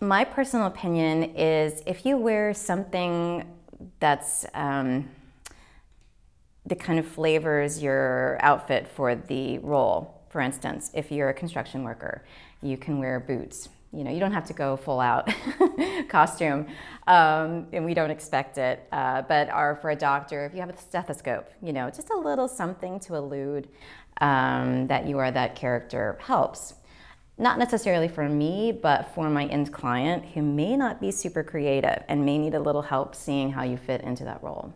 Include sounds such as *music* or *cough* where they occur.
My personal opinion is if you wear something that's um, that kind of flavors your outfit for the role, for instance, if you're a construction worker, you can wear boots. You know, you don't have to go full out *laughs* costume, um, and we don't expect it. Uh, but are for a doctor, if you have a stethoscope, you know, just a little something to allude um, that you are that character helps not necessarily for me, but for my end client who may not be super creative and may need a little help seeing how you fit into that role.